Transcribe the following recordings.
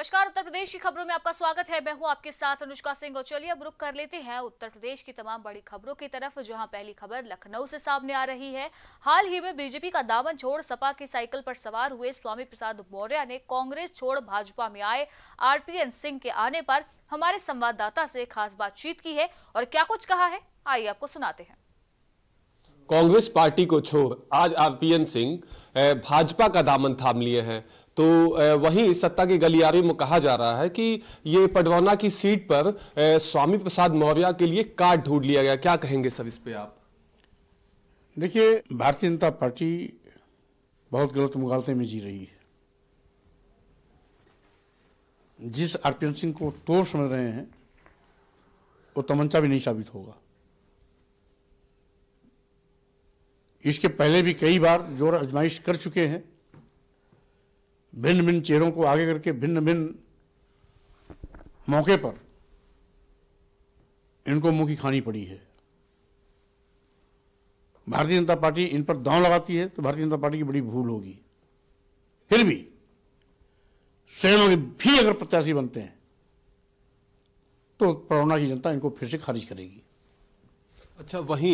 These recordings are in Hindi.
नमस्कार उत्तर प्रदेश की खबरों में आपका स्वागत है मैं हूं आपके साथ अनुष्का सिंह और चलिए अब रुक कर लेते हैं उत्तर प्रदेश की तमाम बड़ी खबरों की तरफ जहां पहली खबर लखनऊ से सामने आ रही है हाल ही में बीजेपी का दामन छोड़ सपा की साइकिल पर सवार हुए स्वामी प्रसाद मौर्य ने कांग्रेस छोड़ भाजपा में आए आर सिंह के आने पर हमारे संवाददाता से खास बातचीत की है और क्या कुछ कहा है आइए आपको सुनाते हैं कांग्रेस पार्टी को छोड़ आज आर सिंह भाजपा का दामन थाम लिए हैं तो वहीं सत्ता के गलियारे में कहा जा रहा है कि ये पडवाना की सीट पर स्वामी प्रसाद मौर्य के लिए कार्ड ढूंढ लिया गया क्या कहेंगे सब इस पे आप देखिए भारतीय जनता पार्टी बहुत गलत मुगालते में जी रही है जिस आरपीएन सिंह को तोड़ समझ रहे हैं वो तमंचा भी नहीं साबित होगा इसके पहले भी कई बार जोर आजमाइश कर चुके हैं भिन्न भिन्न चेहरों को आगे करके भिन्न भिन्न मौके पर इनको मुंह की खानी पड़ी है भारतीय जनता पार्टी इन पर दांव लगाती है तो भारतीय जनता पार्टी की बड़ी भूल होगी फिर भी सैनों भी अगर प्रत्याशी बनते हैं तो प्रवणा की जनता इनको फिर से खारिज करेगी अच्छा वहीं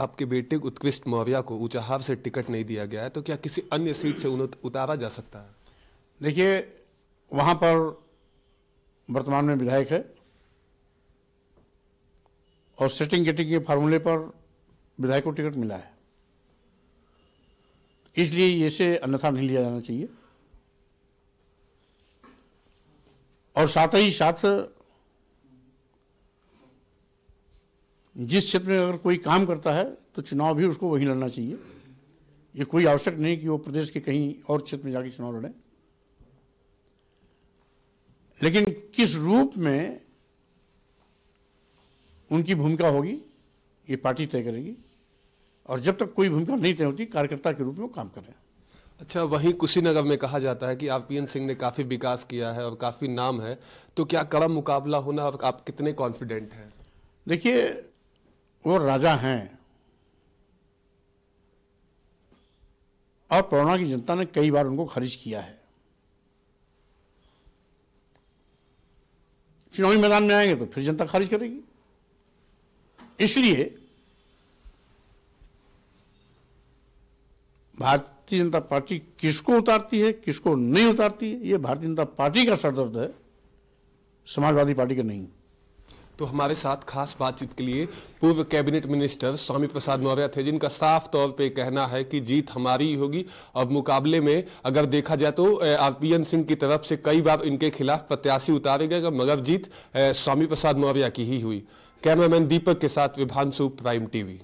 आपके बेटे उत्कृष्ट मुआविया को उचाहार से टिकट नहीं दिया गया है तो क्या किसी अन्य सीट से उन्हें उतारा जा सकता है देखिए वहां पर वर्तमान में विधायक है और सेटिंग गेटिंग के फार्मूले पर विधायक को टिकट मिला है इसलिए ये से अन्यथा नहीं लिया जाना चाहिए और साथ ही साथ जिस क्षेत्र में अगर कोई काम करता है तो चुनाव भी उसको वहीं लड़ना चाहिए ये कोई आवश्यक नहीं कि वो प्रदेश के कहीं और क्षेत्र में जाके चुनाव लड़े लेकिन किस रूप में उनकी भूमिका होगी ये पार्टी तय करेगी और जब तक कोई भूमिका नहीं तय होती कार्यकर्ता के रूप में वो काम करें अच्छा वहीं कुशीनगर में कहा जाता है कि आप आरपीएन सिंह ने काफ़ी विकास किया है और काफ़ी नाम है तो क्या कड़ा मुकाबला होना आप कितने कॉन्फिडेंट हैं देखिए वो राजा हैं और पौना की जनता ने कई बार उनको खारिज किया है चुनावी मैदान में आएंगे तो फिर जनता खारिज करेगी इसलिए भारतीय जनता पार्टी किसको उतारती है किसको नहीं उतारती है ये भारतीय जनता पार्टी का सरदर्द है समाजवादी पार्टी का नहीं तो हमारे साथ खास बातचीत के लिए पूर्व कैबिनेट मिनिस्टर स्वामी प्रसाद मौर्य थे जिनका साफ तौर पे कहना है कि जीत हमारी ही होगी अब मुकाबले में अगर देखा जाए तो आरपीएन सिंह की तरफ से कई बार इनके खिलाफ प्रत्याशी उतारे गए मगर जीत स्वामी प्रसाद मौर्य की ही हुई कैमरामैन दीपक के साथ विभानसु प्राइम टीवी